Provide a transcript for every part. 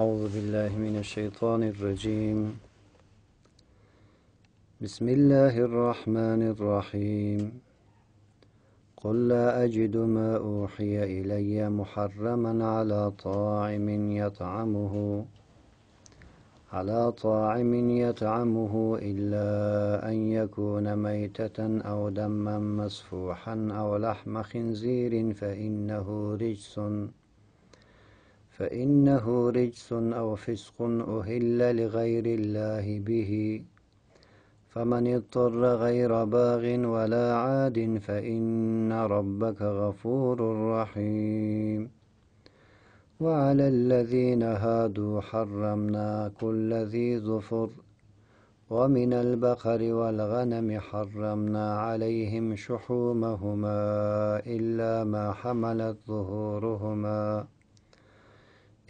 أعوذ بالله من الشيطان الرجيم بسم الله الرحمن الرحيم قل لا أجد ما أوحي إلي محرما على طاعم يطعمه على طاعم يطعمه إلا أن يكون ميتة أو دما مسفوحا أو لحم خنزير فإنه رجس فإنه رجس أو فسق أهل لغير الله به فمن اضطر غير باغ ولا عاد فإن ربك غفور رحيم وعلى الذين هادوا حرمنا كل ذي ظفر ومن البقر والغنم حرمنا عليهم شحومهما إلا ما حملت ظهورهما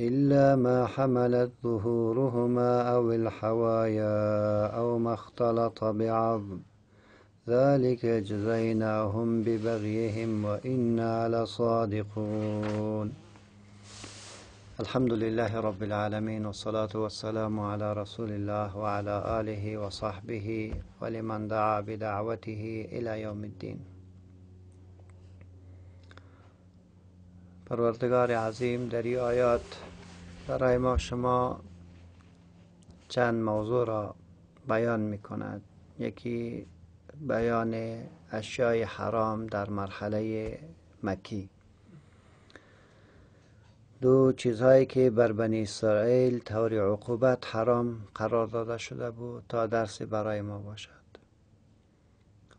إلا ما حملت ظهورهما أو الحوايا أو ما اختلط بعظم ذلك جزيناهم ببغيهم وإنا لصادقون الحمد لله رب العالمين والصلاة والسلام على رسول الله وعلى آله وصحبه ولمن دعا بدعوته إلى يوم الدين پروردگار عظیم در این آیات برای ما شما چند موضوع را بیان می کند یکی بیان اشیای حرام در مرحله مکی دو چیزهایی که بر بنی اسرائیل طور عقوبت حرام قرار داده شده بود تا درسی برای ما باشد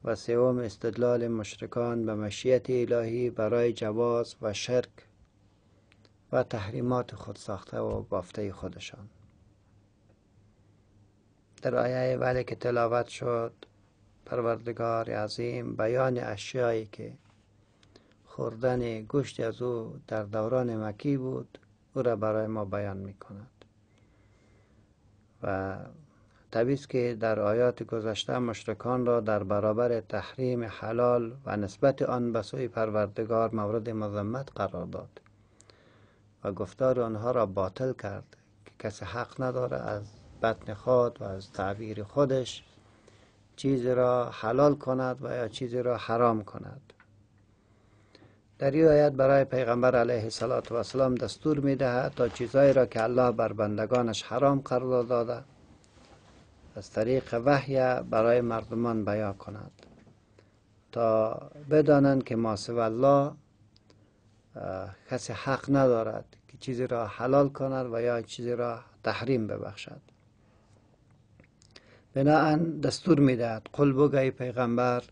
و سوم استدلال مشرکان به مشیت الهی برای جواز و شرک و تحریمات خود ساخته و بافته خودشان در آیه ولی که تلاوت شد پروردگار عظیم بیان اشیایی که خوردن گوشت از او در دوران مکی بود او را برای ما بیان می کند و تبیز که در آیات گذشته مشرکان را در برابر تحریم حلال و نسبت آن به سوی پروردگار مورد مذمت قرار داد و گفتار آنها را باطل کرد که کسی حق نداره از بطن خود و از تعبیر خودش چیزی را حلال کند و یا چیزی را حرام کند در این آیت برای پیغمبر علیه السلام دستور می دهد تا چیزایی را که الله بر بندگانش حرام قرار داده از طریق وحی برای مردمان بیا کند تا بدانند که ما الله کسی حق ندارد که چیزی را حلال کند و یا چیزی را تحریم ببخشد بناهن دستور میدهد قل بگوی پیغمبر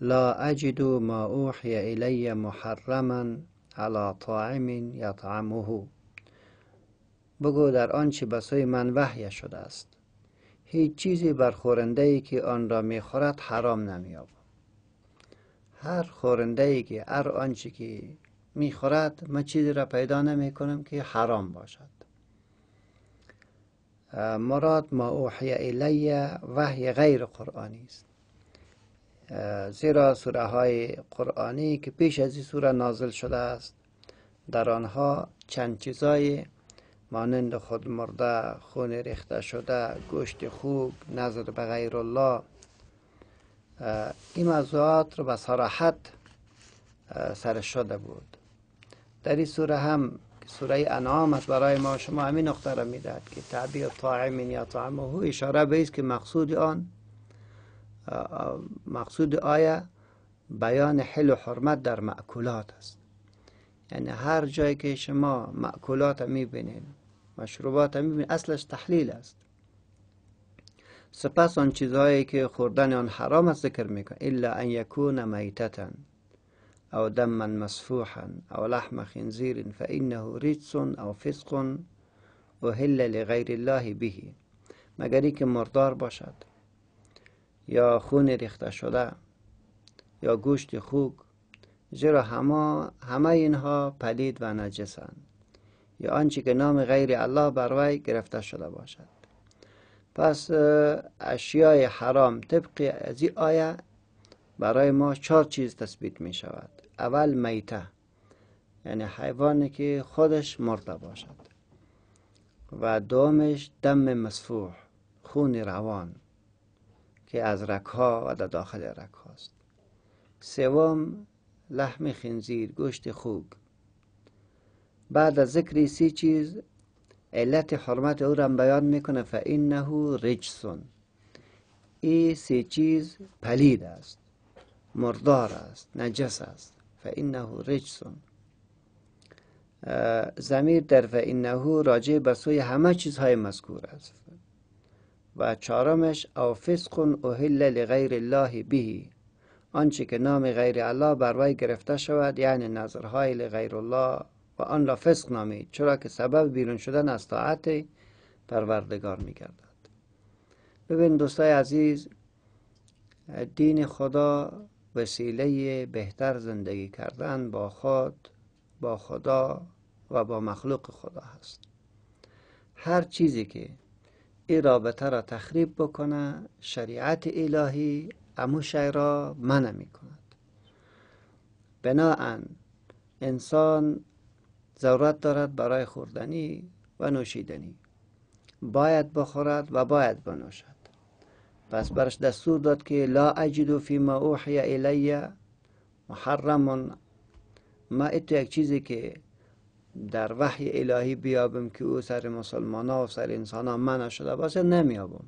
لا اجد ما اوحی الی محرما علی طاعم یطعمه بگو در آنچه به سوی من وحی شده است هیچ چیزی بر خورنده ای که آن را میخورد حرام نمییابد هر خورنده ای که هر آنچه که میخورد ما چیزی را پیدا نمی کنم که حرام باشد مراد ما اوحی الی وحی غیر قرآنی است زیرا سوره های قرآنی که پیش از این سوره نازل شده است در آنها چند چیزای مانند خود مرده خون ریخته شده گوشت خوب، نظر به غیر الله این موضوعات رو به صراحت سر شده بود در این سوره هم سوره انعام است برای ما شما همین نقطه را میدهد که تعبیر طاعم یا او، اشاره به که مقصود آن مقصود آیه بیان حل و حرمت در معکولات است یعنی هر جایی که شما معکولات میبینید مشروبات هم اصلش تحلیل است سپس آن چیزهایی که خوردن آن حرام است ذکر میکنه الا ان یکون میتتا او دما مسفوحا او لحم خنزیر فانه رجس او فسق اهل لغیر الله به مگر که مردار باشد یا خون ریخته شده یا گوشت خوک زیرا همه همه اینها پلید و نجسند یا آنچه که نام غیر الله بر وی گرفته شده باشد پس اشیای حرام طبق از این آیه برای ما چهار چیز تثبیت می شود اول میته یعنی حیوانی که خودش مرده باشد و دومش دم مسفوح خون روان که از رکها و در داخل رکهاست سوم لحم خنزیر گوشت خوک بعد از ذکر سی چیز علت حرمت او را بیان میکنه فانه رجسون این سی چیز پلید است مردار است نجس است فانه رجسون زمیر در فانه راجع به سوی همه چیزهای مذکور است و چهارمش او فسق اهل لغیر الله بهی آنچه که نام غیر الله بر گرفته شود یعنی نظرهای لغیر الله و آن را فسق نامید چرا که سبب بیرون شدن از طاعت پروردگار میگردد ببین دوستای عزیز دین خدا وسیله بهتر زندگی کردن با خود با خدا و با مخلوق خدا هست هر چیزی که این رابطه را تخریب بکنه شریعت الهی امو را منع می کند انسان ضرورت دارد برای خوردنی و نوشیدنی باید بخورد و باید بنوشد پس برش دستور داد که لا اجد فی ما اوحی الی محرم ما اتو یک چیزی که در وحی الهی بیابم که او سر مسلمان ها و سر انسان ها منع شده باشه نمیابم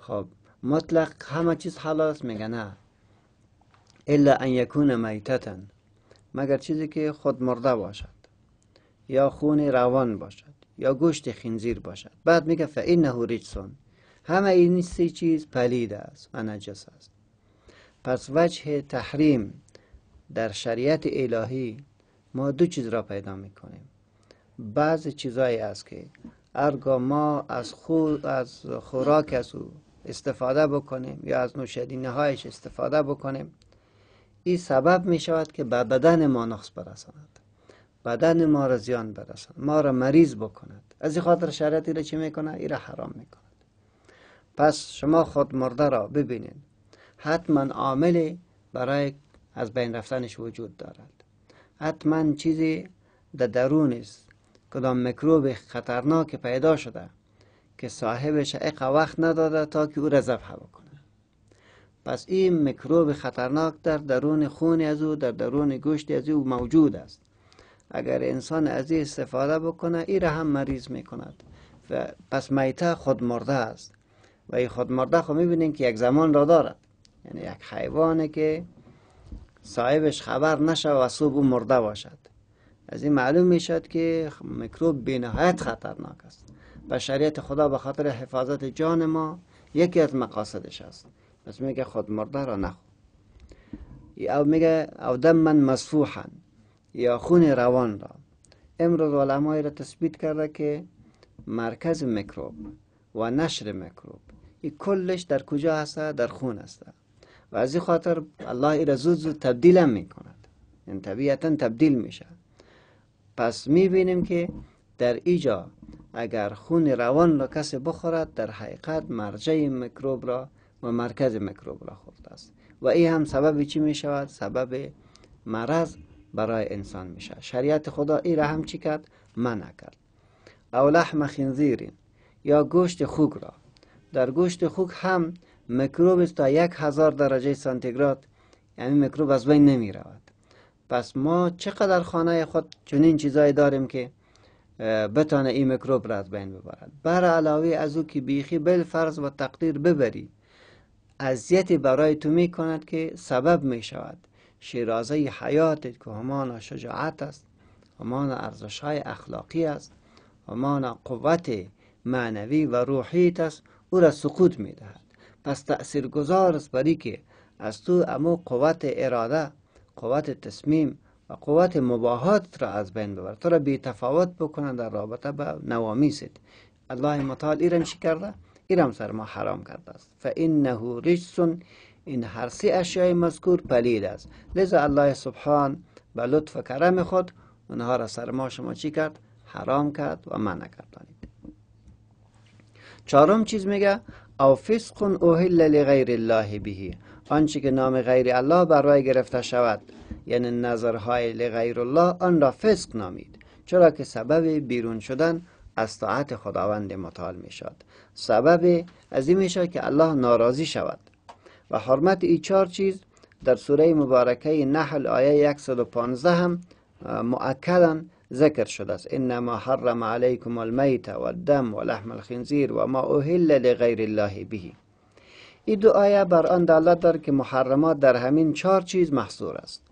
خب مطلق همه چیز حلال است میگه نه الا ان یکون میتتن مگر چیزی که خود مرده باشد یا خون روان باشد یا گوشت خنزیر باشد بعد میگه فانه ریجسون همه این سی چیز پلید است و نجس است پس وجه تحریم در شریعت الهی ما دو چیز را پیدا میکنیم بعضی چیزهایی است که ارگا ما از, خود، از خوراک از او استفاده بکنیم یا از نوشدینه هایش استفاده بکنیم این سبب می شود که به بدن ما نقص برساند بدن ما را زیان برساند ما را مریض بکند از این خاطر شریعت را چی میکنه این را حرام میکند پس شما خود مرده را ببینید حتما عاملی برای از بین رفتنش وجود دارد حتما چیزی در درون است کدام میکروب خطرناک پیدا شده که صاحبش اقا وقت نداده تا که او را ذبح بکنه پس این میکروب خطرناک در درون خون از او در درون گوشت از او موجود است اگر انسان از این استفاده بکنه این را هم مریض میکند و پس میته خود مرده است و این خود مرده خب میبینیم که یک زمان را دارد یعنی یک حیوانی که صاحبش خبر نشه و صبح مرده باشد از این معلوم میشد که میکروب بینهایت خطرناک است شریعت خدا به خاطر حفاظت جان ما یکی از مقاصدش است پس میگه خود مرده را نخو او میگه او دم من مصفوحن. یا خون روان را امروز علمای را تثبیت کرده که مرکز میکروب و نشر میکروب ای کلش در کجا هست؟ در خون هسته و از این خاطر الله ای را زود زود تبدیل هم میکند این یعنی طبیعتا تبدیل میشه پس میبینیم که در ایجا اگر خون روان را کسی بخورد در حقیقت مرجع میکروب را و مرکز میکروب را خورده است و این هم سبب چی می شود؟ سبب مرض برای انسان میشه شریعت خدا ای را هم چی کرد منع کرد او لحم خنزیرین یا گوشت خوک را در گوشت خوک هم میکروب تا یک هزار درجه سانتیگراد یعنی میکروب از بین نمی رود پس ما چقدر خانه خود چنین چیزایی داریم که بتانه این میکروب را از بین ببرد بر علاوه از او که بیخی فرض و تقدیر ببری اذیتی برای تو می کند که سبب می شود شیرازه حیاتت که همان شجاعت است همان ارزش های اخلاقی است همان قوت معنوی و روحیت است او را سقوط میدهد پس تأثیر گذار است برای که از تو امو قوت اراده قوت تصمیم و قوت مباهات را از بین ببرد تو را بی تفاوت بکنه در رابطه به سید الله مطال ایرم چی کرده؟ ایرم سر ما حرام کرده است فَإِنَّهُ رِجْسٌ این هر سه اشیای مذکور پلید است لذا الله سبحان به لطف و کرم خود اونها را سر ما شما چی کرد حرام کرد و منع کرد چهارم چیز میگه او فسق اوهل لغیر الله بهی آنچه که نام غیر الله برای گرفته شود یعنی نظرهای لغیر الله آن را فسق نامید چرا که سبب بیرون شدن از طاعت خداوند متعال میشد سبب از این میشد که الله ناراضی شود و حرمت ای چهار چیز در سوره مبارکه نحل آیه 115 هم مؤکدا ذکر شده است انما حرم علیکم المیت و الدم و لحم الخنزیر و ما اهل لغیر الله بهی. این دو آیه بر آن دلالت دارد که محرمات در همین چهار چیز محصور است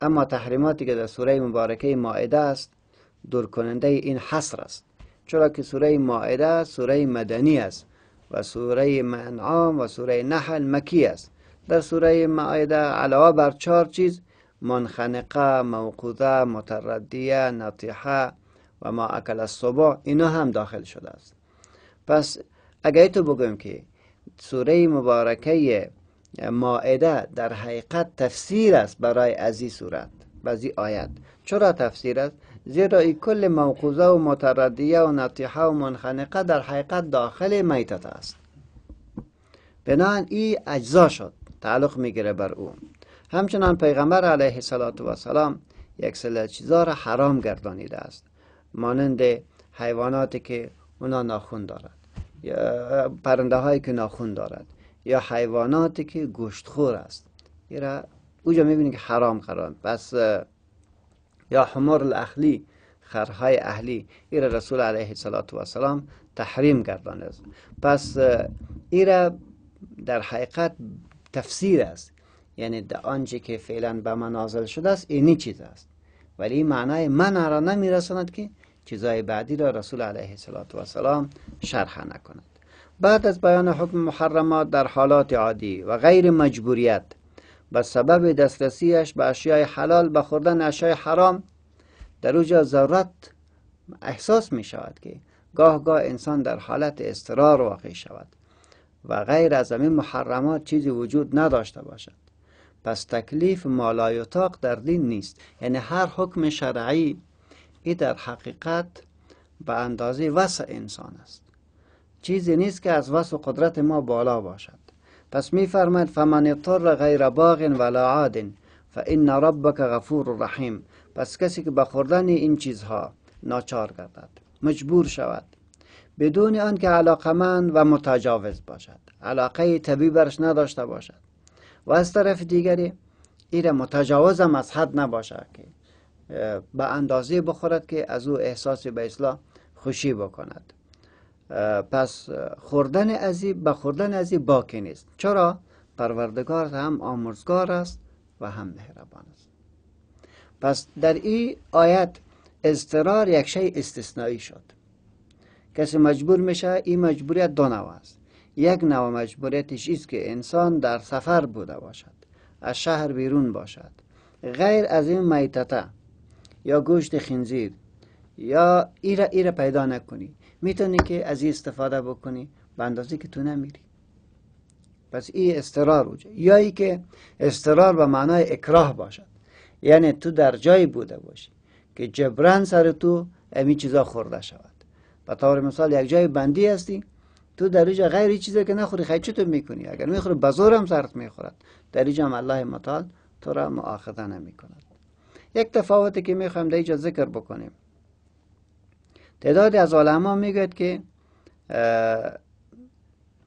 اما تحریماتی که در سوره مبارکه مائده است دور کننده این حصر است چرا که سوره مائده سوره مدنی است و سوره منعام و سوره نحل مکی است در سوره معایده علاوه بر چهار چیز منخنقه موقوده متردیه نطیحه و ما اکل الصبح اینا هم داخل شده است پس اگه تو بگم که سوره مبارکه ماعده در حقیقت تفسیر است برای ازی صورت بعضی ازی آیت چرا تفسیر است زیرا ای کل موقوزه و متردیه و نطیحه و منخنقه در حقیقت داخل میتت است بنا ای اجزا شد تعلق میگیره بر او همچنان پیغمبر علیه سلام یک سل چیزا را حرام گردانیده است مانند حیواناتی که اونا ناخون دارد یا پرنده هایی که ناخون دارد یا حیواناتی که خور است این را اوجا میبینید که حرام قرار پس یا حمار الاخلی خرهای اهلی ایره رسول علیه سلام تحریم است پس را در حقیقت تفسیر است یعنی در آنچه که فعلا به من نازل شده است اینی چیز است ولی معنای من را نمیرساند که چیزای بعدی را رسول علیه سلام شرح نکند بعد از بیان حکم محرمات در حالات عادی و غیر مجبوریت به سبب دسترسیش به اشیای حلال به خوردن اشیای حرام در اوجا ضرورت احساس می شود که گاه گاه انسان در حالت استرار واقع شود و غیر از این محرمات چیزی وجود نداشته باشد پس تکلیف مالای در دین نیست یعنی هر حکم شرعی ای در حقیقت به اندازه وسع انسان است چیزی نیست که از وسع قدرت ما بالا باشد پس میفرماید فمن اضطر غیر باغ ولا عاد فان ربک غفور رحیم پس کسی که به خوردن این چیزها ناچار گردد مجبور شود بدون آنکه علاقمند و متجاوز باشد علاقه طبی برش نداشته باشد و از طرف دیگری ایره متجاوزم از حد نباشد که به اندازه بخورد که از او احساس به اصلاح خوشی بکند پس خوردن ازی به خوردن ازی باکی نیست چرا پروردگار هم آمرزگار است و هم مهربان است پس در این آیت اضطرار یک شی استثنایی شد کسی مجبور میشه این مجبوریت دو نوع است یک نوع مجبوریتش است که انسان در سفر بوده باشد از شهر بیرون باشد غیر از این میتته یا گوشت خنزیر یا ایره ایره پیدا نکنی میتونی که از این استفاده بکنی به اندازه که تو نمیری پس این استرار وجه یا ای که استرار به معنای اکراه باشد یعنی تو در جایی بوده باشی که جبران سر تو امی چیزا خورده شود به طور مثال یک جای بندی هستی تو در اینجا غیر چیز که نخوری خیلی چی تو میکنی اگر میخوری بزرم سرت میخورد در اینجا الله مطال تو را معاخذه نمیکند یک تفاوتی که میخوایم در اینجا ذکر بکنیم تعداد از علما میگوید که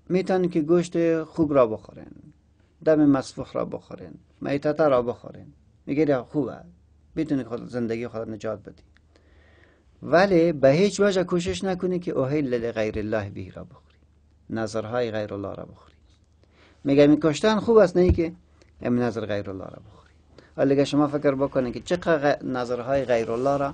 میتونن که گوشت خوب را بخورن، دم مصفوح را بخورن، میتته را بخورین میگه خوبه میتونی خود زندگی خود نجات بدی ولی به هیچ وجه کوشش نکنی که اوهیل غیر الله بیه را بخوری نظرهای غیر الله را بخوری میگه می کشتن خوب است نه که ام نظر غیر الله را بخوری ولی شما فکر بکنید که چقدر نظرهای غیر الله را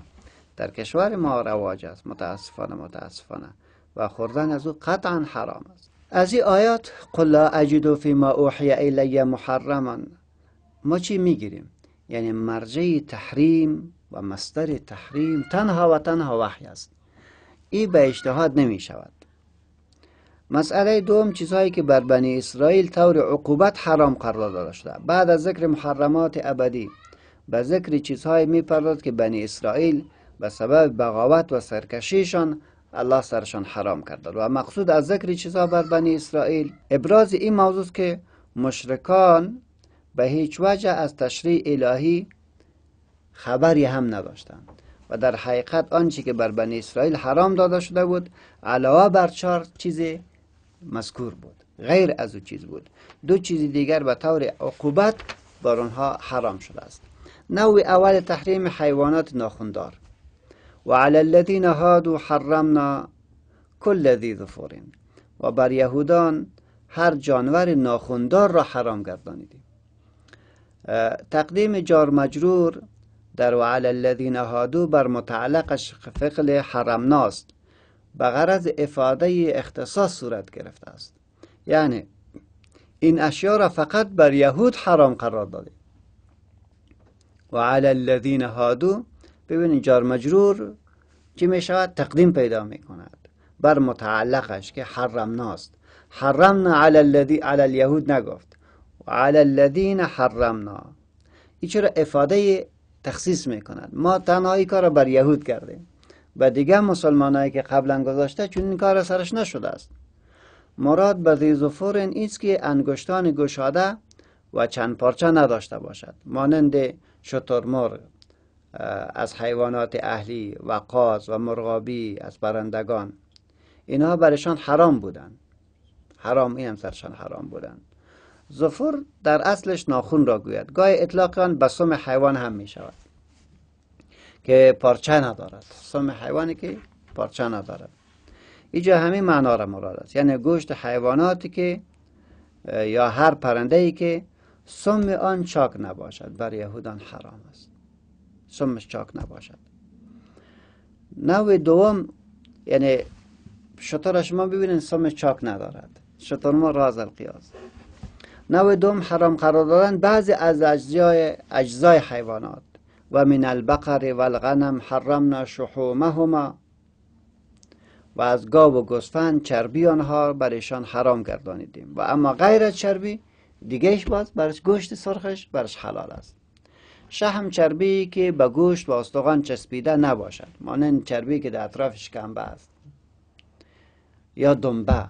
در کشور ما رواج است متاسفانه متاسفانه و خوردن از او قطعا حرام است از این آیات قل اجد فی ما اوحی الی محرما ما چی میگیریم یعنی مرجع تحریم و مصدر تحریم تنها و تنها وحی است این به اجتهاد نمی شود مسئله دوم چیزهایی که بر بنی اسرائیل طور عقوبت حرام قرار داده شده بعد از ذکر محرمات ابدی به ذکر چیزهایی میپرداد که بنی اسرائیل به سبب بغاوت و سرکشیشان الله سرشان حرام کرده و مقصود از ذکر چیزا بر بنی اسرائیل ابراز این موضوع که مشرکان به هیچ وجه از تشریع الهی خبری هم نداشتند و در حقیقت آنچه که بر بنی اسرائیل حرام داده شده بود علاوه بر چهار چیز مذکور بود غیر از او چیز بود دو چیز دیگر به طور عقوبت بر آنها حرام شده است نوع اول تحریم حیوانات ناخوندار وعلی الذین هادوا حرمنا کل ذی ظفورین و بر یهودان هر جانور ناخوندار را حرام گردانیدیم تقدیم جار مجرور در وعل الذین هادو بر متعلقش فقل حرمناست به غرض افاده اختصاص صورت گرفته است یعنی این اشیا را فقط بر یهود حرام قرار داده و علی الذین هادو ببینید جار مجرور که می شود تقدیم پیدا می کند بر متعلقش که حرم حرمنا علی الذی علی الیهود نگفت و علی الذین حرمنا این چرا افاده تخصیص می کند ما تنهایی کار را بر یهود کردیم و دیگه مسلمانایی که قبلا گذاشته چون این کار سرش نشده است مراد به این است که انگشتان گشاده و چند پارچه نداشته باشد مانند شترمرغ از حیوانات اهلی و قاز و مرغابی از برندگان اینها برشان حرام بودن حرام این هم سرشان حرام بودن زفور در اصلش ناخون را گوید گاه اطلاق به سم حیوان هم می شود که پارچه ندارد سم حیوانی که پارچه ندارد اینجا همین معنا را مراد است یعنی گوشت حیواناتی که یا هر پرنده ای که سم آن چاک نباشد بر یهودان حرام است سمش چاک نباشد نوع دوم یعنی شطر شما ببینید سمش چاک ندارد شطور ما راز القیاس نوع دوم حرام قرار دادن بعضی از اجزای, اجزای حیوانات و من البقر و الغنم حرمنا شحومهما و از گاو و گوسفند چربی آنها برایشان حرام گردانیدیم و اما غیر از چربی دیگهش باز برش گوشت سرخش برش حلال است شهم چربی که به گوشت و استخوان چسبیده نباشد مانند چربی که در اطراف شکمبه است یا دنبه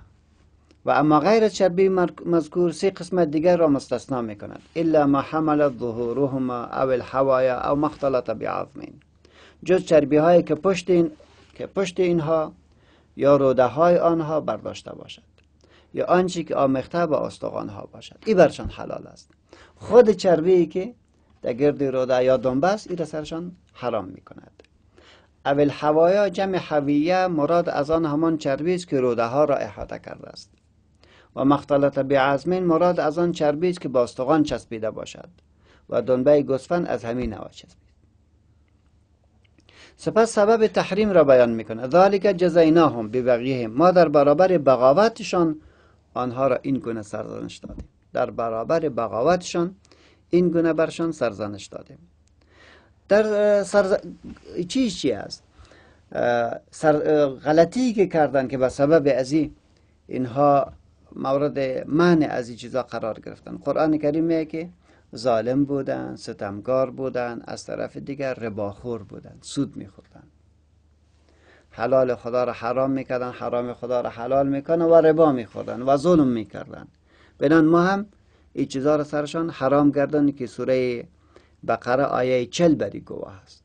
و اما غیر چربی مذکور سه قسمت دیگر را مستثنا می کند الا ما حمل ظهورهما او الحوایا او مختلط بعظمین جز چربی هایی که پشت, که پشت اینها یا روده های آنها برداشته باشد یا آنچه که آمخته به استخوان ها باشد این برشان حلال است خود چربی که در گرد رودا یا دنبس این را سرشان حرام می کند اول حوایا جمع حویه مراد از آن همان چربی که روده ها را احاطه کرده است و مختلط بعزمین مراد از آن چربی که با چسبیده باشد و دنبه گسفن از همین نوع چسبید سپس سبب تحریم را بیان میکنه ذالک هم ببغیهم ما در برابر بغاوتشان آنها را این گونه سرزنش دادیم در برابر بغاوتشان این گونه برشان سرزنش دادیم در سرز چیز چی است سر... غلطی که کردن که به سبب از اینها مورد معنی از این چیزا قرار گرفتن قرآن کریم میگه که ظالم بودن ستمگار بودن از طرف دیگر رباخور بودن سود میخوردن حلال خدا را حرام میکردن حرام خدا را حلال میکنن و ربا میخوردن و ظلم میکردن بنان ما هم این چیزا را سرشان حرام گردانی که سوره بقره آیه چل بری گواه است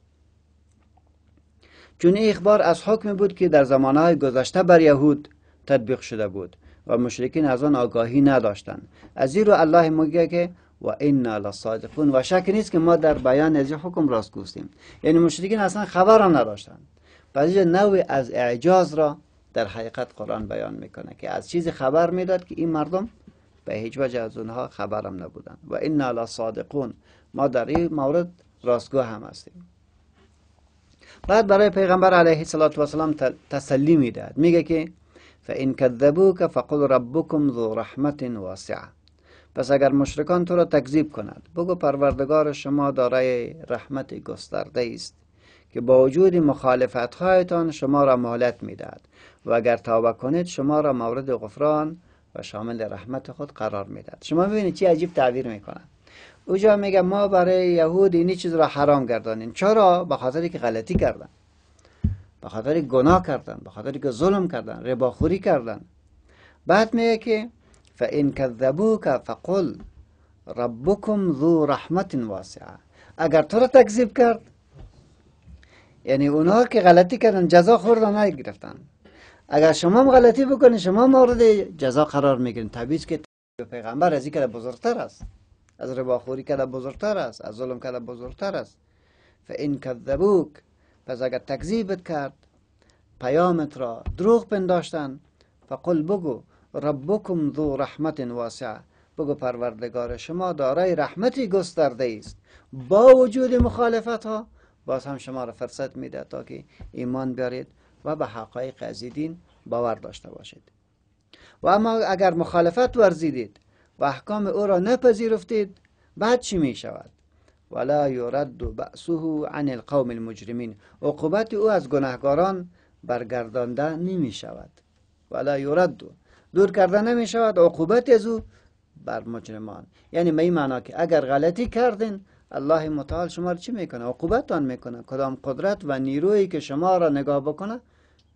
چون این اخبار از حکم بود که در زمانه گذشته بر یهود تطبیق شده بود و مشرکین از آن آگاهی نداشتند از این رو الله میگه که و انا لصادقون و شک نیست که ما در بیان از حکم راست گفتیم یعنی مشرکین اصلا خبر را نداشتند پس اینجا نوع از اعجاز را در حقیقت قرآن بیان میکنه که از چیزی خبر میداد که این مردم به هیچ وجه از اونها خبرم نبودن و این نالا صادقون ما در این مورد راستگو هم هستیم بعد برای پیغمبر علیه سلام تسلی میداد میگه که فَإِن كَذَّبُوكَ فقل ربکم ذو رحمت واسعه. پس اگر مشرکان تو را تکذیب کند بگو پروردگار شما دارای رحمت گسترده است که با وجود مخالفت هایتان شما را مهلت میدهد و اگر توبه کنید شما را مورد غفران و شامل رحمت خود قرار میداد شما ببینید چی عجیب تعبیر میکنن اوجا میگه ما برای یهود اینی چیز را حرام گردانیم چرا به خاطری که غلطی کردن به خاطری گناه کردن به خاطری که ظلم کردن رباخوری کردن بعد میگه که فان کذبوک فقل ربکم ذو رحمت واسعه اگر تو را تکذیب کرد یعنی اونها که غلطی کردن جزا خوردن نگرفتن اگر شما هم غلطی بکنید شما مورد جزا قرار میگیرین طبیعی که پیغمبر از این کده بزرگتر است از رباخوری کده بزرگتر است از ظلم کده بزرگتر است فان کذبوک پس اگر تکذیبت کرد پیامت را دروغ پنداشتن قل بگو ربکم ذو رحمت واسعه بگو پروردگار شما دارای رحمتی گسترده است با وجود مخالفت ها باز هم شما را فرصت میده تا که ایمان بیارید و به حقایق از باور داشته باشید و اما اگر مخالفت ورزیدید و احکام او را نپذیرفتید بعد چی می شود ولا یرد بأسه عن القوم المجرمین عقوبت او از گناهکاران برگردانده نمی شود ولا یرد دور کرده نمی شود عقوبت از او بر مجرمان یعنی به این معنا که اگر غلطی کردین الله متعال شما را چی میکنه عقوبتتان میکنه کدام قدرت و نیرویی که شما را نگاه بکنه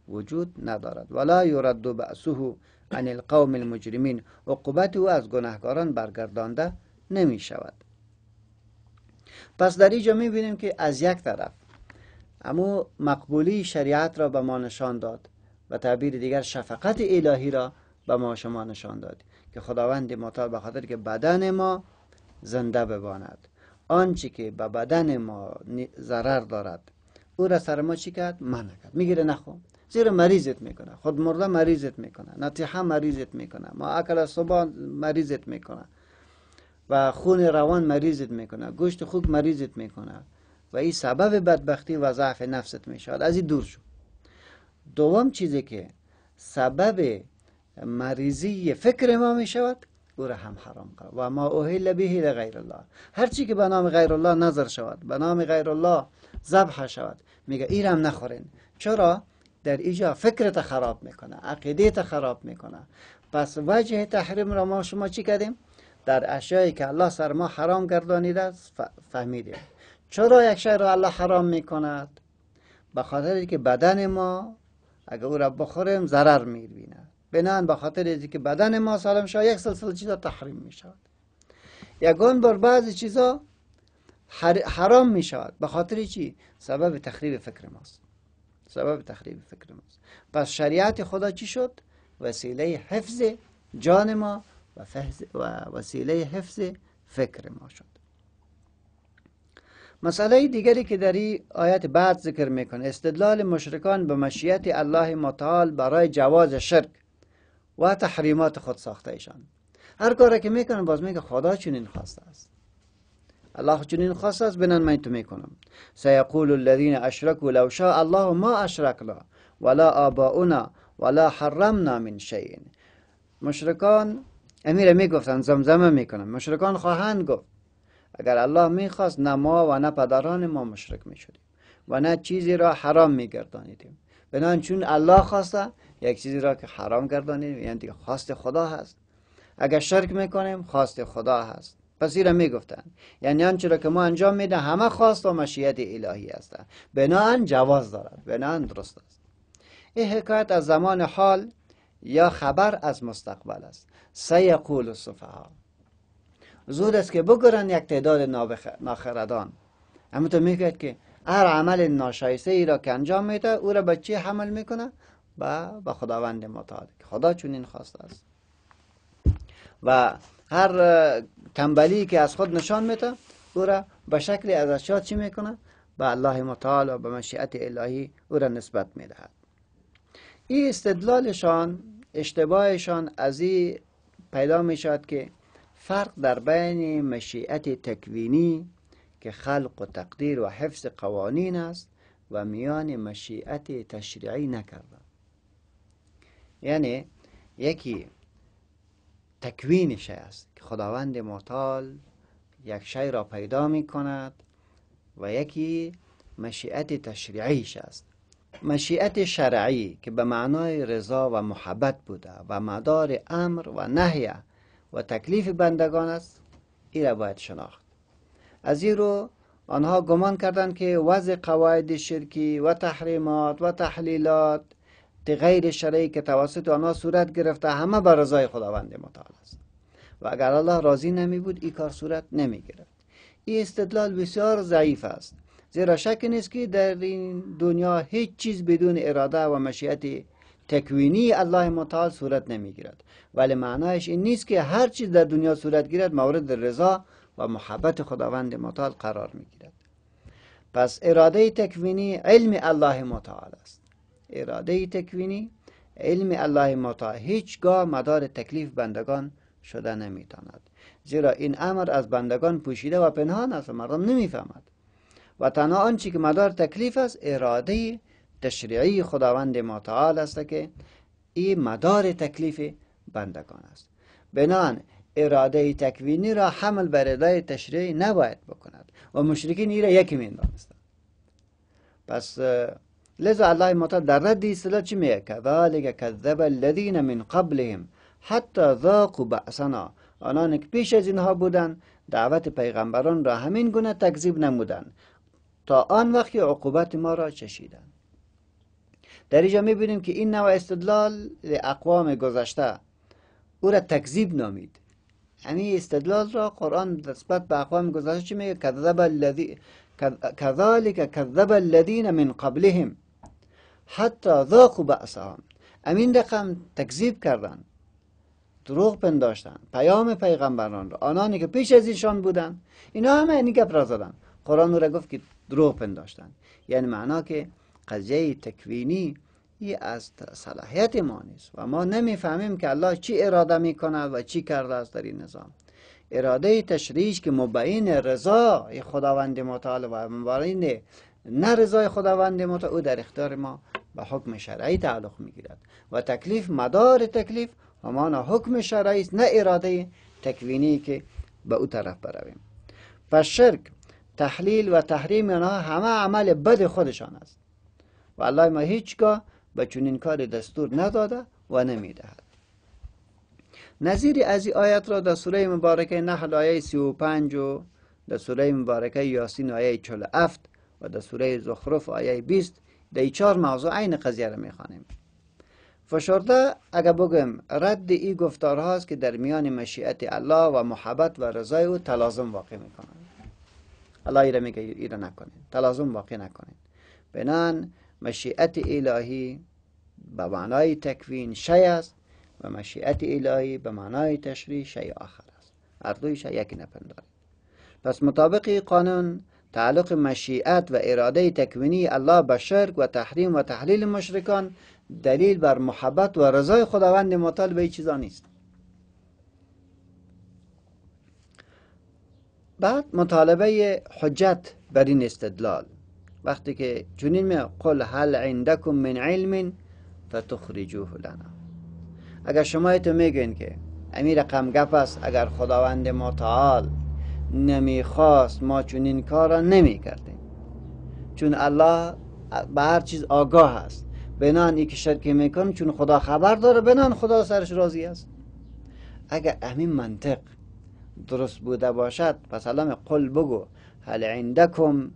وجود ندارد ولا یرد بعثه عن القوم المجرمین عقوبت او از گناهکاران برگردانده نمی شود پس در اینجا می بینیم که از یک طرف اما مقبولی شریعت را به ما نشان داد و تعبیر دیگر شفقت الهی را به ما شما نشان داد که خداوند مطال به خاطر که بدن ما زنده بباند آنچه که به بدن ما ضرر دارد او را سر ما چی کرد؟ من کرد میگیره نخو زیرا مریضت میکنه خود مرده مریضت میکنه نتیحه مریضت میکنه اکل صبح مریضت میکنه و خون روان مریضت میکنه گوشت خوک مریضت میکنه و این سبب بدبختی و ضعف نفست میشود از این دور شو دوم چیزی که سبب مریضی فکر ما میشود او را هم حرام کرد و ما اوهل به غیر الله هر چی که به نام غیر الله نظر شود به نام غیر الله ذبح شود میگه ایرم نخورین چرا در اینجا فکرت خراب میکنه عقیدت خراب میکنه پس وجه تحریم را ما شما چی کردیم در اشیایی که الله سر ما حرام گردانیده است فهمیدیم چرا یک شی را الله حرام میکند به خاطر که بدن ما اگر او را بخوریم ضرر میبیند بنان به خاطر که بدن ما سالم شد یک سلسله چیزا تحریم میشود یگان بر بعضی چیزا حرام میشود به خاطر چی سبب تخریب فکر ماست سبب تخریب فکر ماست پس شریعت خدا چی شد وسیله حفظ جان ما و, و وسیله حفظ فکر ما شد مسئله دیگری که در این آیت بعد ذکر میکنه استدلال مشرکان به مشیت الله متعال برای جواز شرک و تحریمات خود ساخته ایشان هر کاری که میکنن باز میگه خدا چنین خواسته است الله چنین خاص است بنان من تو میکنم سیقول الذین اشرکوا لو شاء الله ما اشرکنا ولا آباؤنا ولا حرمنا من شيء مشرکان امیر میگفتن زمزمه میکنم مشرکان خواهند گفت اگر الله میخواست نه ما و نه پدران ما مشرک میشدیم و نه چیزی را حرام میگردانیدیم بنان چون الله خواسته یک چیزی را که حرام گردانیدیم یعنی خواست خدا هست اگر شرک میکنیم خواست خدا هست پس این میگفتن یعنی آنچه را که ما انجام میده همه خواست و مشیت الهی هستند بناهن جواز دارد بناهن درست است این حکایت از زمان حال یا خبر از مستقبل است سیقول ها. زود است که بگرن یک تعداد ناخردان اما تو میگوید که هر عمل ناشایسته ای را که انجام میده او را به چی حمل میکنه و به خداوند متعال خدا چون این خواست است و هر تنبلی که از خود نشان میده او را به شکل از اشیا چی میکنه به الله متعال و به مشیعت الهی او را نسبت میدهد این استدلالشان اشتباهشان از این پیدا میشود که فرق در بین مشیعت تکوینی که خلق و تقدیر و حفظ قوانین است و میان مشیعت تشریعی نکرده یعنی یکی تکوین شی است که خداوند متعال یک شی را پیدا می کند و یکی مشیعت تشریعیش است مشیعت شرعی که به معنای رضا و محبت بوده و مدار امر و نهی و تکلیف بندگان است این را باید شناخت از این رو آنها گمان کردند که وضع قواعد شرکی و تحریمات و تحلیلات غیر شرعی که توسط آنها صورت گرفته همه بر رضای خداوند متعال است و اگر الله راضی نمی بود این کار صورت نمی گرفت این استدلال بسیار ضعیف است زیرا شک نیست که در این دنیا هیچ چیز بدون اراده و مشیت تکوینی الله متعال صورت نمیگیرد ولی معنایش این نیست که هر چیز در دنیا صورت گیرد مورد رضا و محبت خداوند متعال قرار میگیرد پس اراده تکوینی علم الله متعال است اراده تکوینی علم الله متا هیچگاه مدار تکلیف بندگان شده نمیتاند زیرا این امر از بندگان پوشیده و پنهان است و مردم نمیفهمد و تنها آنچه که مدار تکلیف است اراده تشریعی خداوند متعال است که این مدار تکلیف بندگان است بنان اراده تکوینی را حمل بر اراده تشریعی نباید بکند و مشرکین این را یکی میدانستند پس لذا الله مطلع در رد ایستاده چی میگه کذالک کذب الذین من قبلهم حتی ذاقوا بعثنا آنان که پیش از اینها بودند دعوت پیغمبران را همین گونه تکذیب نمودند تا آن وقتی عقوبت ما را چشیدند در اینجا میبینیم که این نوع استدلال اقوام گذشته او را تکذیب نامید یعنی استدلال را قرآن نسبت به اقوام گذشته چی میگه کذب الذی کذ... من قبلهم حتی ذاقوا بأسهم امین رقم تکذیب کردند دروغ پنداشتن پیام پیغمبران رو آنانی که پیش از ایشان بودند اینا همه این گپ را زدن قرآن را گفت که دروغ پنداشتند یعنی معنا که قضیه تکوینی ای از صلاحیت ما نیست و ما نمیفهمیم که الله چی اراده میکنه و چی کرده است در این نظام اراده تشریش که مبین رضا خداوند متعال و مبین نه رضای خداوند ما او در اختیار ما به حکم شرعی تعلق میگیرد و تکلیف مدار تکلیف همان حکم شرعی است نه اراده تکوینی که به او طرف برویم پس شرک تحلیل و تحریم آنها همه عمل بد خودشان است و الله ما هیچگاه به چنین کار دستور نداده و نمیدهد نظیر از این آیت را در سوره مبارکه نحل آیه 35 و در سوره مبارکه یاسین آیه 47 و در سوره زخرف آیه 20 در ای چهار موضوع عین قضیه را میخوانیم فشرده اگر بگم رد ای گفتار هاست که در میان مشیعت الله و محبت و رضای او تلازم واقع میکنند الله ایره میگه ایره نکنید تلازم واقع نکنید بنان مشیعت الهی به معنای تکوین شی است و مشیعت الهی به معنای تشریع شی آخر است هر دویش یکی نپندارید پس مطابق قانون تعلق مشیعت و اراده تکوینی الله به شرک و تحریم و تحلیل مشرکان دلیل بر محبت و رضای خداوند مطال به چیزا نیست بعد مطالبه حجت بر این استدلال وقتی که چنین می قل هل عندکم من علم فتخرجوه لنا اگر شما تو میگین که امیر رقم گپ است اگر خداوند متعال نمیخواست ما چون این کار را نمی کردیم چون الله به هر چیز آگاه است بنان ای که می‌کنم چون خدا خبر داره بنان خدا سرش راضی است اگر همین منطق درست بوده باشد پس الان قل بگو هل عندکم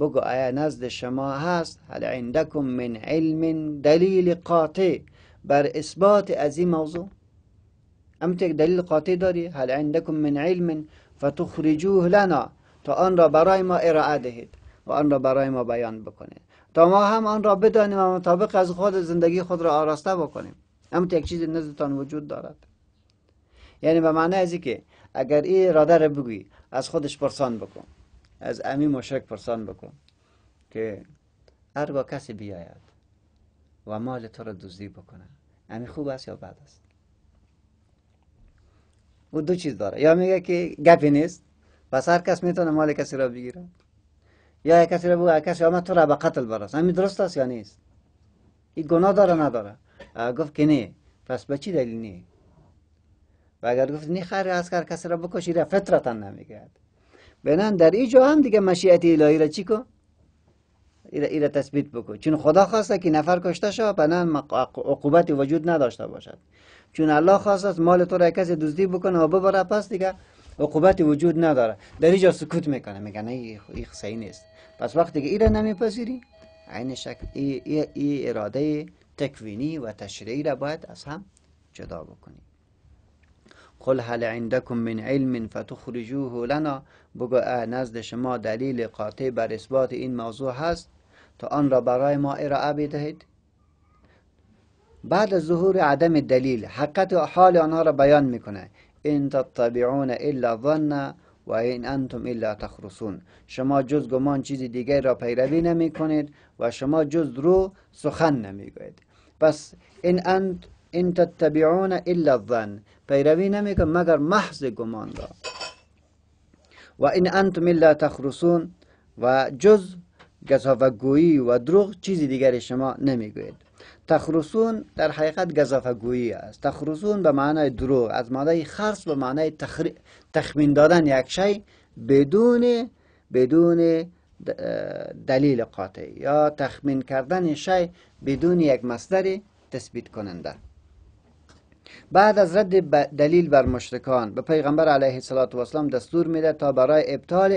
بگو آیا نزد شما هست هل عندکم من علم دلیل قاطع بر اثبات از این موضوع امتک دلیل قاطع داری هل عندکم من علم و تو لنا تا آن را برای ما ارائه دهید و آن را برای ما بیان بکنید تا ما هم آن را بدانیم و مطابق از خود زندگی خود را آراسته بکنیم اما یک چیز نزدتان وجود دارد یعنی به معنی از که اگر این اراده را بگویی از خودش پرسان بکن از امی مشرک پرسان بکن که هرگاه کسی بیاید و مال تو را دزدی بکنه امی خوب است یا بد است او دو چیز داره یا میگه که گپی نیست پس هر کس میتونه مال کسی را بگیره یا کسی را بگه کسی آمد تو را به قتل براست همین درست است یا نیست این گناه داره نداره گفت که نه پس به چی دلیل نه و اگر گفت نه خیر از هر کسی را بکشی را فطرتا نمیگه بنان در اینجا هم دیگه مشیت الهی را چی کن ایره تثبیت بکن چون خدا خواسته که نفر کشته شد بنان عقوبتی وجود نداشته باشد چون الله خواست است مال تو را کسی دزدی بکنه و ببره پس دیگه عقوبت وجود نداره در اینجا سکوت میکنه میگه نه این صحیح نیست پس وقتی که ایره نمیپذیری عین شکل ای, اراده تکوینی و تشریعی را باید از هم جدا بکنی قل هل عندکم من علم فتخرجوه لنا بگو نزد شما دلیل قاطع بر اثبات این موضوع هست تا آن را برای ما ارائه بدهید بعد از ظهور عدم دلیل حقیقت حال آنها را بیان میکنه ان تطبعون الا ظن و این انتم الا تخرسون شما جز گمان چیز دیگری را پیروی نمیکنید و شما جز رو سخن نمی گوید پس این انت این تتبعون الا ظن پیروی نمی مگر محض گمان را و این انتم الا تخرسون و جز گویی و دروغ چیزی دیگری شما گوید تخرسون در حقیقت گذافه گویی است تخرسون به معنای دروغ از معنای خرس به معنای تخمین دادن یک شی بدون بدون دلیل قاطع یا تخمین کردن شی بدون یک مصدر تثبیت کننده بعد از رد دلیل بر مشرکان به پیغمبر علیه السلام و دستور میده تا برای ابطال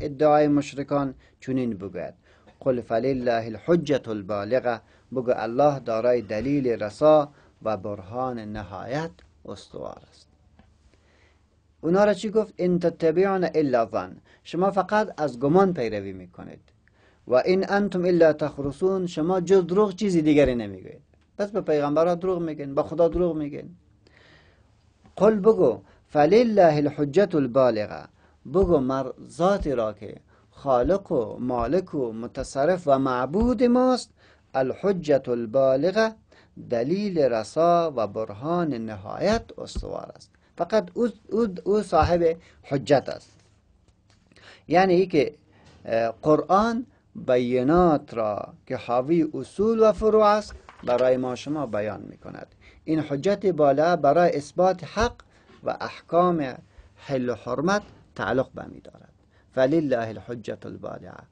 ادعای مشرکان چنین بگوید قل فلله الحجت البالغه بگو الله دارای دلیل رسا و برهان نهایت استوار است اونا را چی گفت ان تتبعون الا ظن شما فقط از گمان پیروی میکنید و این انتم الا تخرسون شما جز دروغ چیزی دیگری نمیگوید پس به پیغمبرها دروغ میگن به خدا دروغ میگن قل بگو فلله الحجت البالغه بگو مر ذاتی را که خالق و مالک و متصرف و معبود ماست الحجت البالغه دلیل رسا و برهان نهایت استوار است فقط او, صاحب حجت است یعنی ای که قرآن بینات را که حاوی اصول و فروع است برای ما شما بیان می کند این حجت بالا برای اثبات حق و احکام حل و حرمت تعلق به می دارد فلله الحجت البالغه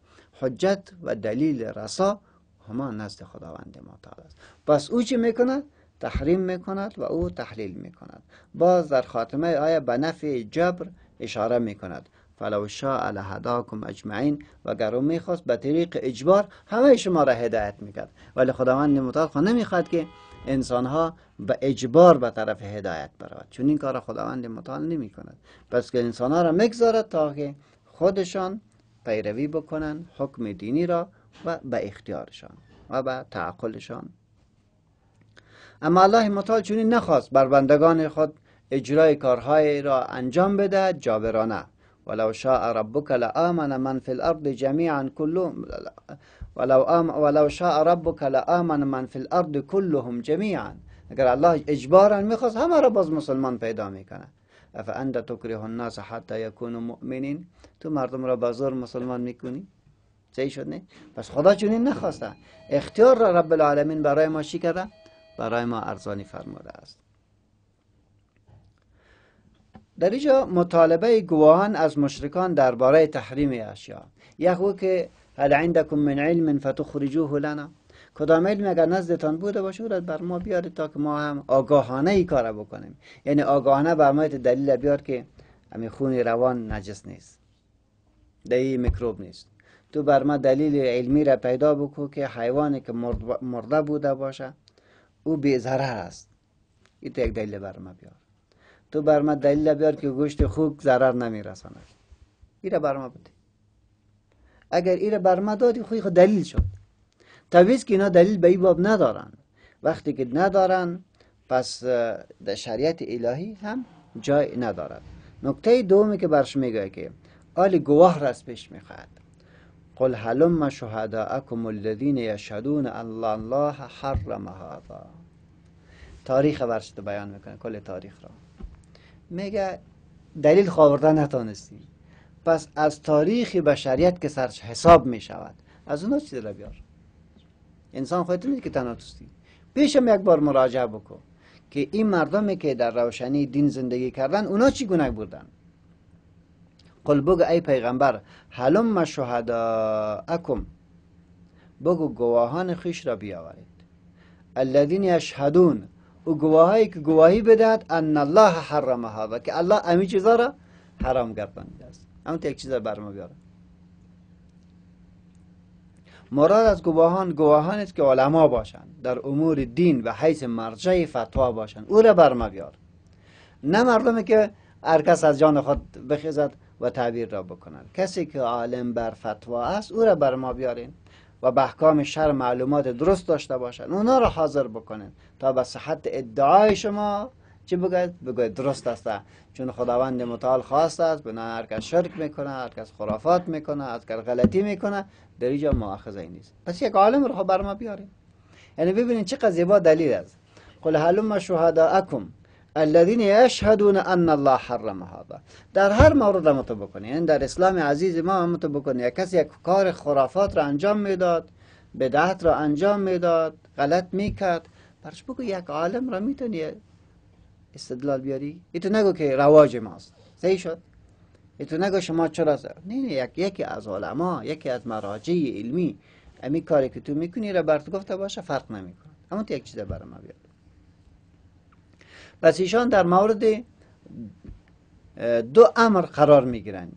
حجت و دلیل رسا همان نزد خداوند متعال است پس او چی میکند تحریم میکند و او تحلیل میکند باز در خاتمه آیه به نفع جبر اشاره میکند فلو شاء لهداکم اجمعین و گر او میخواست به طریق اجبار همه شما را هدایت میکرد ولی خداوند متعال خو نمیخواد که انسان ها به اجبار به طرف هدایت برود چون این کار خداوند متعال نمیکند پس که انسان ها را میگذارد تا که خودشان پیروی بکنن حکم دینی را و به اختیارشان و به تعقلشان اما الله متعال چونی نخواست بر بندگان خود اجرای کارهای را انجام بده جابرانه ولو شاء ربك لآمن من في الأرض جميعا كلهم ولو آم ولو شاء ربك لآمن من في الأرض كلهم جميعا اگر الله اجبارا میخواست همه را باز مسلمان پیدا میکنه انت تکره الناس حتی يكونوا مؤمنین تو مردم را به مسلمان میکنی صحیح شد نه پس خدا چنین نخواسته اختیار را رب العالمین برای ما چی کرده برای ما ارزانی فرموده است در اینجا مطالبه گواهان از مشرکان درباره تحریم اشیا یخو که هل عندکم من علم فتخرجوه لنا کدام علم اگر نزدتان بوده باشه او بر ما بیاره تا که ما هم آگاهانه ای کار بکنیم یعنی آگاهانه بر ما دلیل بیار که همین خون روان نجس نیست دهی میکروب نیست تو بر ما دلیل علمی را پیدا بکو که حیوانی که مرده بوده باشه او بی ضرر است این یک دلیل بر ما بیار تو بر ما دلیل بیار که گوشت خوک ضرر نمیرساند این را بر ما بده اگر این را بر ما دادی خوی خود دلیل شد تویز که اینا دلیل به این باب ندارن وقتی که ندارن پس در شریعت الهی هم جای ندارد نکته دومی که برش میگه که آل گواه را از پیش میخواد قل هلم شهداءکم الذین یشهدون الله الله حرم هذا تاریخ ورشت بیان میکنه کل تاریخ را میگه دلیل خاورده نتانستیم پس از تاریخ بشریت که سرش حساب میشود از اونا چی را بیار انسان خواهی تو که تنها توستی پیشم یک بار مراجعه بکن که این مردمی که در روشنی دین زندگی کردن اونا چی گونه بردن قل بگو ای پیغمبر حلم اکم بگو گواهان خیش را بیاورید الذین یشهدون او گواهایی که گواهی بدهد ان الله حرم هذا که الله امی چیزا را حرام گردانیده است همون یک چیز را ما بیاره مراد از گواهان گواهان است که علما باشند در امور دین و حیث مرجع فتوا باشند او را برما بیار نه مردمی که هر کس از جان خود بخیزد و تعبیر را بکنند کسی که عالم بر فتوا است او را بر ما بیارین و به احکام شر معلومات درست داشته باشند اونا را حاضر بکنین تا به صحت ادعای شما چی بگوید؟ درست است چون خداوند متعال خواست است بنا هر کس شرک میکنه هر کس خرافات میکنه هر کس غلطی میکنه در اینجا مؤاخذه ای نیست پس یک عالم رو خب بر ما بیارین یعنی ببینید چقدر زیبا دلیل است قل هلم اکم الذين يشهدون ان الله حرم هذا در هر مورد مطبق بکنی یعنی در اسلام عزیز ما هم بکنی یک کسی یک کار خرافات را انجام میداد بدعت را انجام میداد غلط میکرد برش بگو یک عالم را میتونی استدلال بیاری ایتو نگو که رواج ماست صحیح شد ایتو نگو شما چرا نه نه یک یکی از علما یکی از مراجع علمی امی کاری که تو میکنی را برت گفته باشه فرق نمیکنه همون تو یک چیز برام بیاد. پس ایشان در مورد دو امر قرار میگیرند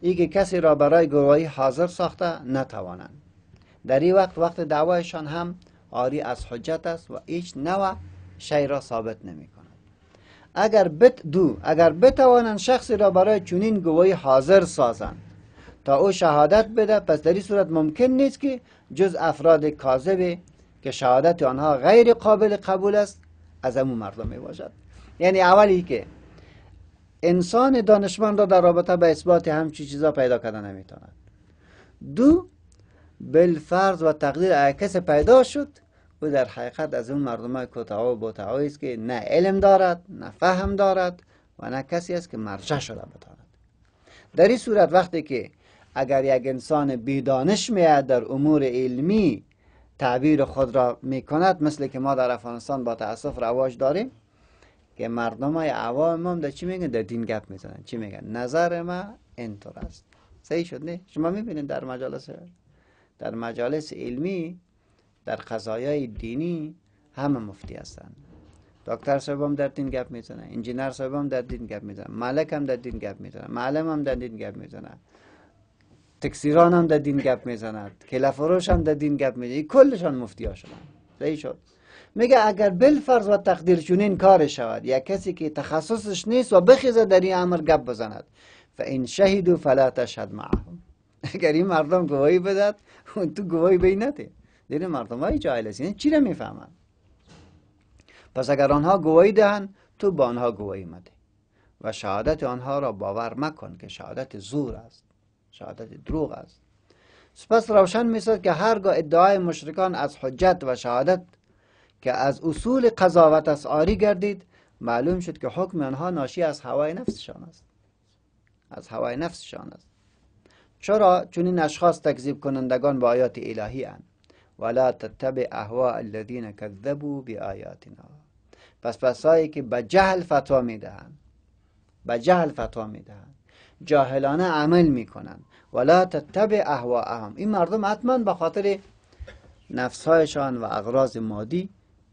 ای که کسی را برای گواهی حاضر ساخته نتوانند در این وقت وقت دعوایشان هم آری از حجت است و هیچ نوع شی را ثابت نمی کند اگر بت دو اگر بتوانند شخصی را برای چنین گواهی حاضر سازند تا او شهادت بده پس در این صورت ممکن نیست که جز افراد کاذب که شهادت آنها غیر قابل قبول است از همون مردم می باشد یعنی اولی که انسان دانشمند را در رابطه به اثبات همچی چیزا پیدا کردن نمیتواند دو بالفرض و تقدیر کسی پیدا شد او در حقیقت از اون مردم های کتاها و است که نه علم دارد نه فهم دارد و نه کسی است که مرجع شده بتاند در این صورت وقتی که اگر یک انسان بیدانش میاد در امور علمی تعبیر خود را می کند مثل که ما در افغانستان با تاسف رواج داریم که مردم های عوام هم در چی میگن در دین گپ میزنن چی میگن نظر ما اینطور است صحیح شد نه شما میبینید در مجالس در مجالس علمی در قضایای دینی همه مفتی هستند دکتر صاحب هم در دین گپ میزنه انجینر صاحب هم در دین گپ میزنه ملک هم در دین گپ میزنه معلم هم در دین گپ میزنه تکسیران هم در دین گپ میزند کلفروش هم در دین گپ میزند کلشان مفتی ها شدن صحیح شد میگه اگر بلفرض و تقدیر چونین کار شود یا کسی که تخصصش نیست و بخیزه در این امر گپ بزند این شهید و فلا تشهد معهم اگر این مردم گواهی بدد تو گواهی بینده نده مردم های جایل هستین یعنی چی را پس اگر آنها گواهی دهن تو با آنها گواهی مده و شهادت آنها را باور مکن که شهادت زور است شهادت دروغ است سپس روشن می که هرگاه ادعای مشرکان از حجت و شهادت که از اصول قضاوت است آری گردید معلوم شد که حکم آنها ناشی از هوای نفسشان است از هوای نفسشان است چرا چون این اشخاص تکذیب کنندگان به آیات الهی اند ولا تتبع اهواء الذین کذبوا بایاتنا. پس پسایی که به جهل فتوا میدهند به جهل فتوا میدهند جاهلانه عمل میکنن ولا تتبع اهواهم این مردم حتما به خاطر نفسهایشان و اغراض مادی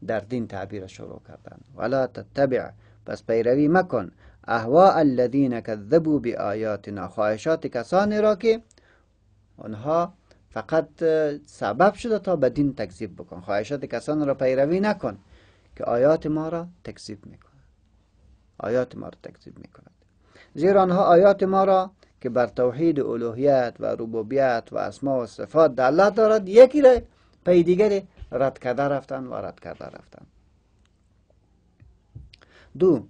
در دین تعبیر شروع کردن ولا تتبع پس پیروی مکن اهواء الذین کذبوا بآیاتنا خواهشات کسانی را که آنها فقط سبب شده تا به دین تکذیب بکن خواهشات کسان را پیروی نکن که آیات ما را تکذیب میکن آیات ما را تکذیب میکنن زیرا آنها آیات ما را که بر توحید الوهیت و ربوبیت و اسما و صفات الله دارد یکی را پی دیگری رد کرده رفتن و رد کرده رفتن دو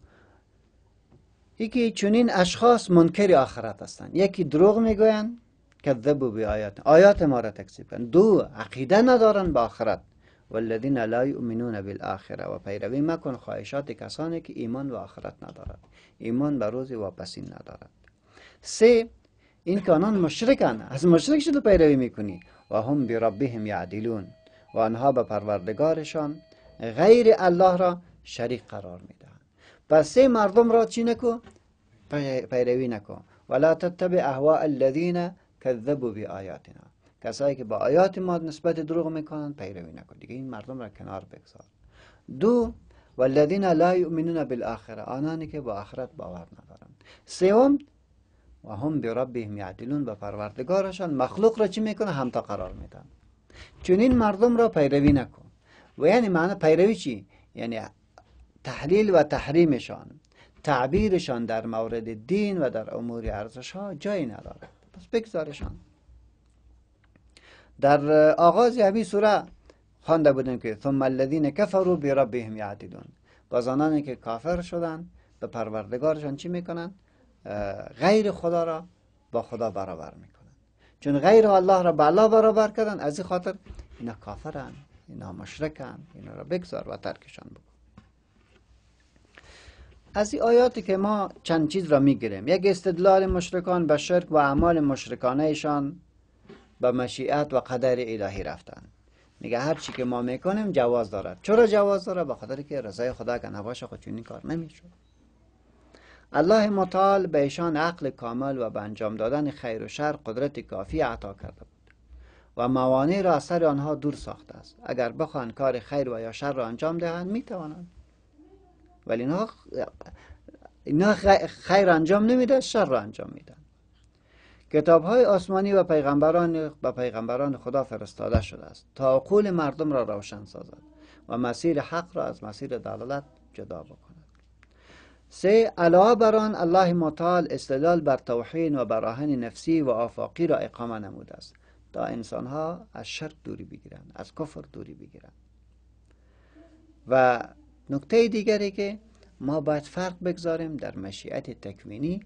یکی چنین اشخاص منکر آخرت هستند یکی دروغ میگویند کذب بی آیات آیات ما را تکذیب کنند. دو عقیده ندارن به آخرت والذین لا یؤمنون بالآخره و پیروی مکن خواهشات کسانی که ایمان و آخرت ندارد ایمان به روز واپسین ندارد سه این که آنان مشرکن از مشرک شده پیروی میکنی و هم بربهم ربهم یعدلون و آنها به پروردگارشان غیر الله را شریک قرار میدهند پس سه مردم را چی نکو پیروی نکو ولا تتبع اهواء الذین کذبوا بآیاتنا کسایی که با آیات ما نسبت دروغ میکنن پیروی نکن دیگه این مردم را کنار بگذار دو والذین لا یؤمنون بالاخره آنانی که با آخرت باور ندارند سوم و هم به ربهم یعدلون به پروردگارشان مخلوق را چی میکنه همتا قرار میدن چون این مردم را پیروی نکن و یعنی معنی پیروی چی یعنی تحلیل و تحریمشان تعبیرشان در مورد دین و در امور ارزش ها جایی ندارد پس بگذارشان در آغاز همین سوره خوانده بودیم که ثم الذین کفروا بربهم یعتدون باز که کافر شدن به پروردگارشان چی میکنن غیر خدا را با خدا برابر میکنن چون غیر الله را بالا الله برابر کردن از این خاطر اینا کافرن اینا مشرکن اینا را بگذار و ترکشان بکن از این آیاتی که ما چند چیز را میگیریم یک استدلال مشرکان به شرک و اعمال مشرکانه به مشیعت و قدر الهی رفتن میگه هر چی که ما میکنیم جواز دارد چرا جواز داره به خاطر که رضای خدا که نباشه خود چونی کار نمیشه الله متعال به ایشان عقل کامل و به انجام دادن خیر و شر قدرت کافی عطا کرده بود و موانع را از سر آنها دور ساخته است اگر بخوان کار خیر و یا شر را انجام دهند میتوانند ولی اینا خیر انجام نمیده شر را انجام میدن کتاب های آسمانی و پیغمبران و پیغمبران خدا فرستاده شده است تا عقول مردم را روشن سازد و مسیر حق را از مسیر دلالت جدا بکند سه علاوه بر آن الله متعال استدلال بر توحین و براهن نفسی و آفاقی را اقامه نموده است تا انسان ها از شرک دوری بگیرند از کفر دوری بگیرند و نکته دیگری که ما باید فرق بگذاریم در مشیت تکوینی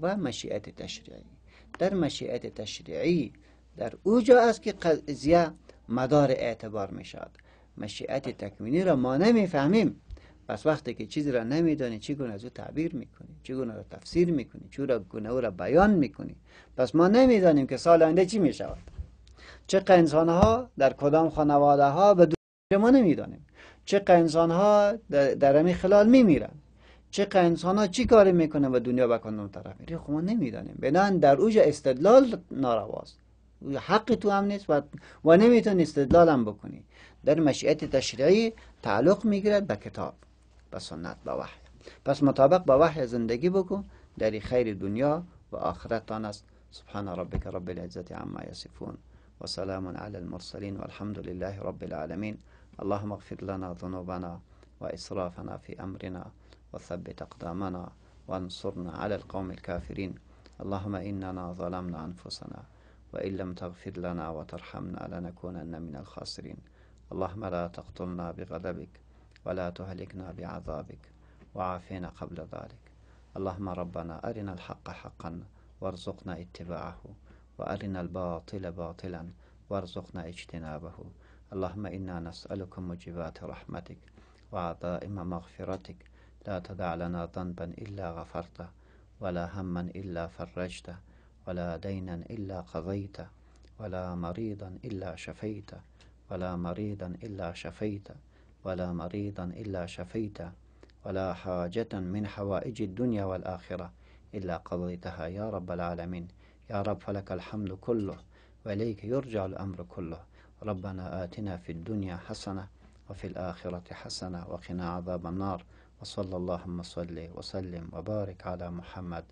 و مشیعت تشریعی در مشیعت تشریعی در اوجا است که قضیه مدار اعتبار می شود مشیعت تکمینی را ما نمیفهمیم پس وقتی که چیزی را نمیدانی چگونه از او تعبیر میکنی چگونه را تفسیر میکنی چگونه او را بیان میکنی پس ما نمیدانیم که سال آینده چی میشود چه انسان ها در کدام خانواده ها به ما نمیدانیم چه انسان ها در, در خلال میمیرن چقدر انسان ها چی کاری میکنه و دنیا به کندون طرف میره خب ما نمیدانیم بنان در اوج استدلال نارواست حق تو هم نیست و, و نمیتون استدلال هم بکنی در مشیت تشریعی تعلق میگیرد به کتاب به سنت به وحی پس مطابق با وحی زندگی بکن در خیر دنیا و آخرتان است سبحان ربک رب العزة عما و سلام علی المرسلین والحمد لله رب العالمین اللهم اغفر لنا ذنوبنا و اسرافنا في امرنا وثبت أقدامنا وانصرنا على القوم الكافرين اللهم إننا ظلمنا أنفسنا وإن لم تغفر لنا وترحمنا لنكونن من الخاسرين اللهم لا تقتلنا بغضبك ولا تهلكنا بعذابك وعافينا قبل ذلك اللهم ربنا أرنا الحق حقا وارزقنا اتباعه وأرنا الباطل باطلا وارزقنا اجتنابه اللهم إنا نسألك مجبات رحمتك وعظائم مغفرتك لا تدع لنا ذنبا إلا غفرته ولا هما إلا فرجته ولا دينا إلا قضيته ولا مريضا إلا شفيته ولا مريضا إلا شفيته ولا مريضا إلا شفيته ولا حاجة من حوائج الدنيا والآخرة إلا قضيتها يا رب العالمين يا رب فلك الحمد كله وإليك يرجع الأمر كله ربنا آتنا في الدنيا حسنة وفي الآخرة حسنة وقنا عذاب النار وصلى اللهم صل وسلم وبارك على محمد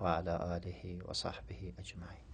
وعلى آله وصحبه أجمعين